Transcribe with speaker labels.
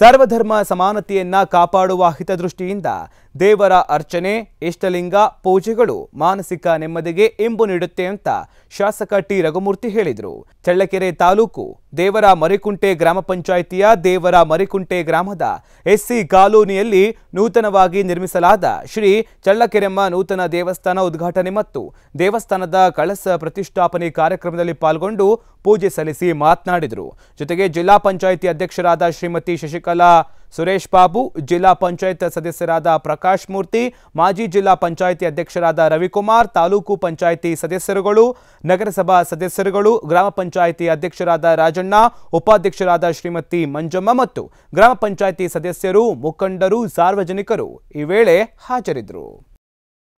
Speaker 1: ಸರ್ವಧರ್ಮ ಸಮಾನತೆಯನ್ನ ಕಾಪಾಡುವ ಹಿತದೃಷ್ಟಿಯಿಂದ ದೇವರ ಅರ್ಚನೆ ಇಷ್ಟಲಿಂಗ ಪೂಜೆಗಳು ಮಾನಸಿಕ ನೆಮ್ಮದಿಗೆ ಇಂಬು ನೀಡುತ್ತೆ ಅಂತ ಶಾಸಕ ಟಿ ರಘುಮೂರ್ತಿ ಹೇಳಿದರು ಚಳ್ಳಕೆರೆ ತಾಲೂಕು ದೇವರ ಮರಿಕುಂಟೆ ಗ್ರಾಮ ಪಂಚಾಯಿತಿಯ ದೇವರ ಮರಿಕುಂಟೆ ಗ್ರಾಮದ ಎಸ್ಸಿ ಕಾಲೋನಿಯಲ್ಲಿ ನೂತನವಾಗಿ ನಿರ್ಮಿಸಲಾದ ಶ್ರೀ ಚಳ್ಳಕೆರೆಮ್ಮ ನೂತನ ದೇವಸ್ಥಾನ ಉದ್ಘಾಟನೆ ಮತ್ತು ದೇವಸ್ಥಾನದ ಕಳಸ ಪ್ರತಿಷ್ಠಾಪನೆ ಕಾರ್ಯಕ್ರಮದಲ್ಲಿ ಪಾಲ್ಗೊಂಡು ಪೂಜೆ ಸಲ್ಲಿಸಿ ಮಾತನಾಡಿದರು ಜೊತೆಗೆ ಜಿಲ್ಲಾ ಪಂಚಾಯಿತಿ ಅಧ್ಯಕ್ಷರಾದ ಶ್ರೀಮತಿ ಶಶಿಕಲಾ ಸುರೇಶ್ ಬಾಬು ಜಿಲ್ಲಾ ಪಂಚಾಯತ್ ಸದಸ್ಯರಾದ ಪ್ರಕಾಶ್ ಮೂರ್ತಿ ಮಾಜಿ ಜಿಲ್ಲಾ ಪಂಚಾಯಿತಿ ಅಧ್ಯಕ್ಷರಾದ ರವಿಕುಮಾರ್ ತಾಲೂಕು ಪಂಚಾಯಿತಿ ಸದಸ್ಯರುಗಳು ನಗರಸಭಾ ಸದಸ್ಯರುಗಳು ಗ್ರಾಮ ಪಂಚಾಯಿತಿ ಅಧ್ಯಕ್ಷರಾದ ರಾಜಣ್ಣ ಉಪಾಧ್ಯಕ್ಷರಾದ ಶ್ರೀಮತಿ ಮಂಜಮ್ಮ ಮತ್ತು ಗ್ರಾಮ ಪಂಚಾಯಿತಿ ಸದಸ್ಯರು ಮುಖಂಡರು ಸಾರ್ವಜನಿಕರು ಈ ವೇಳೆ ಹಾಜರಿದ್ದರು